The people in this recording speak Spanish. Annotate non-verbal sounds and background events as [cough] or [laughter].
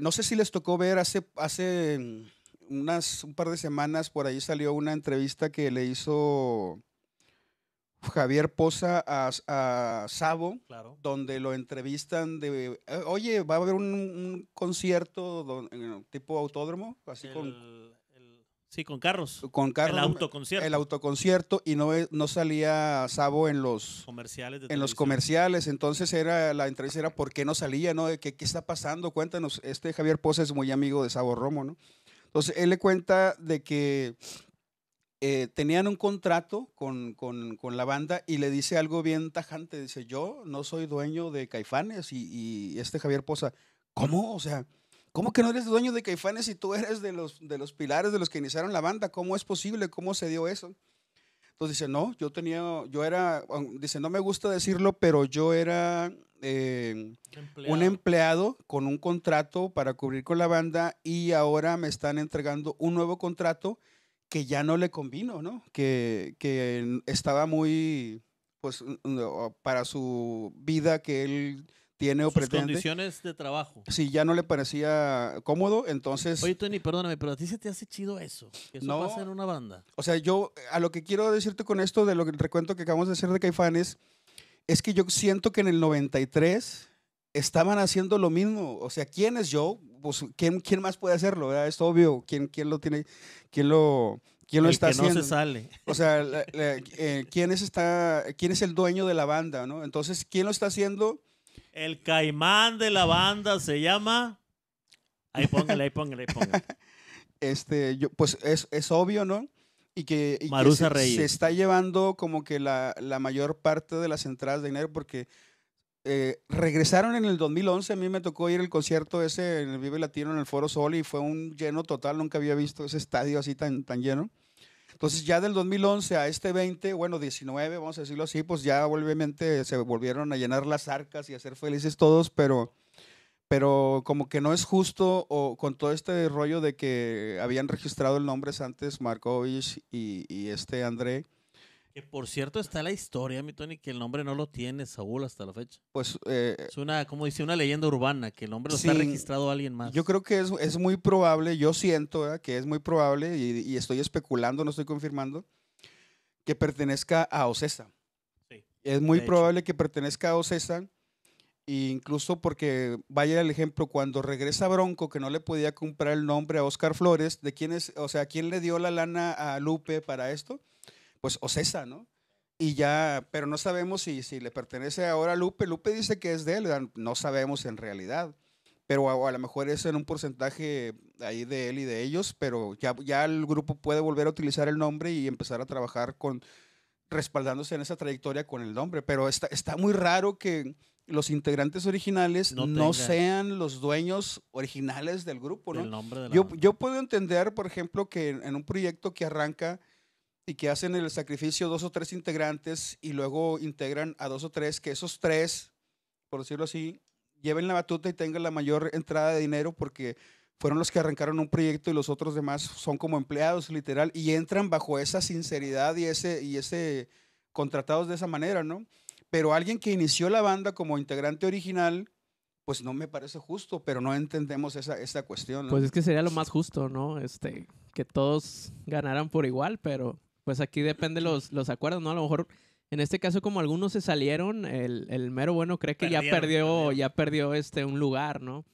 no sé si les tocó ver hace, hace mm, unas, un par de semanas, por ahí salió una entrevista que le hizo Javier Poza a, a Sabo, donde lo entrevistan de, eh, oye, va a haber un, concierto tipo autódromo, así con Sí, con carros. Con carros. El autoconcierto. El autoconcierto y no, no salía Sabo en los comerciales. en los comerciales. Entonces era la entrevista era por qué no salía, ¿no? ¿Qué, está pasando? Cuéntanos. Este Javier Poza es muy amigo de Sabo Romo, ¿no? Entonces él le cuenta de que eh, tenían un contrato con, con, la banda y le dice algo bien tajante. Dice, yo no soy dueño de Caifanes y, y este Javier Poza, ¿cómo? O sea, ¿Cómo que no eres dueño de Caifanes y tú eres de los, de los pilares de los que iniciaron la banda? ¿Cómo es posible? ¿Cómo se dio eso? Entonces dice, no, yo tenía, yo era, dice, no me gusta decirlo, pero yo era eh, un empleado con un contrato para cubrir con la banda y ahora me están entregando un nuevo contrato que ya no le convino, ¿no? Que, que estaba muy, pues, para su vida que él tiene o Sus condiciones de trabajo. Si ya no le parecía cómodo, entonces. Oye, Tony, perdóname, pero a ti se te hace chido eso. Que eso pasa en una banda. O sea, yo a lo que quiero decirte con esto, de lo que recuento que acabamos de hacer de Caifanes, es que yo siento que en el 93 estaban haciendo lo mismo. O sea, ¿quién es yo? Pues, ¿quién, más puede hacerlo? ¿verdad? Es obvio. ¿Quién, ¿Quién lo tiene? ¿Quién lo.? ¿Quién lo está que no se sale. O sea, eh, ¿quién, es está, ¿quién es el dueño de la banda? ¿no? Entonces, ¿quién lo está haciendo? El caimán de la banda se llama. Ahí póngale, ahí póngale, ahí póngale. [laughs] Este, yo, pues es, es obvio, ¿no? Y que, se, está llevando como que la, mayor parte de las entradas de dinero porque eh, regresaron en el 2011. A mí me tocó ir al concierto ese en el Vive Latino en el Foro Sol y fue un lleno total. Nunca había visto ese estadio así tan, tan lleno. Entonces ya del 2011 a este 20, bueno, 19, vamos a decirlo así, pues ya obviamente se volvieron a llenar las arcas y a ser felices todos, pero, pero como que no es justo o con todo este rollo de que habían registrado el nombre antes Markovich y, y este André por cierto está la historia, mi Tony, que el nombre no lo tiene Saúl hasta la fecha. Pues eh, es una, como dice, una leyenda urbana, que el nombre lo está registrado alguien más. Yo creo que es, es muy probable, yo siento que es muy probable, y, estoy especulando, no estoy confirmando, que pertenezca a Ocesa. Sí, es muy probable que pertenezca a Ocesa, e incluso porque, vaya el ejemplo, cuando regresa Bronco, que no le podía comprar el nombre a Oscar Flores, ¿de quién es, o sea, quién le dio la lana a Lupe para esto? pues o cesa, ¿no? Y ya, pero no sabemos si, si le pertenece ahora a Lupe. Lupe dice que es de él, no sabemos en realidad. Pero a, lo mejor es en un porcentaje ahí de él y de ellos, pero ya, ya el grupo puede volver a utilizar el nombre y empezar a trabajar con, respaldándose en esa trayectoria con el nombre. Pero está, está muy raro que, los integrantes originales no, sean los dueños originales del grupo, ¿no? yo, yo, puedo entender, por ejemplo, que en un proyecto que arranca y que hacen el sacrificio dos o tres integrantes y luego integran a dos o tres, que esos tres, por decirlo así, lleven la batuta y tengan la mayor entrada de dinero porque fueron los que arrancaron un proyecto y los otros demás son como empleados, literal, y entran bajo esa sinceridad y ese, y ese contratados de esa manera, ¿no? Pero alguien que inició la banda como integrante original, pues no me parece justo, pero no entendemos esa, cuestión. Pues es que sería lo más justo, ¿no? Este, que todos ganaran por igual, pero pues aquí depende los, los acuerdos, ¿no? A lo mejor en este caso, como algunos se salieron, el, el mero bueno cree que ya perdió, ya perdió este un lugar, ¿no?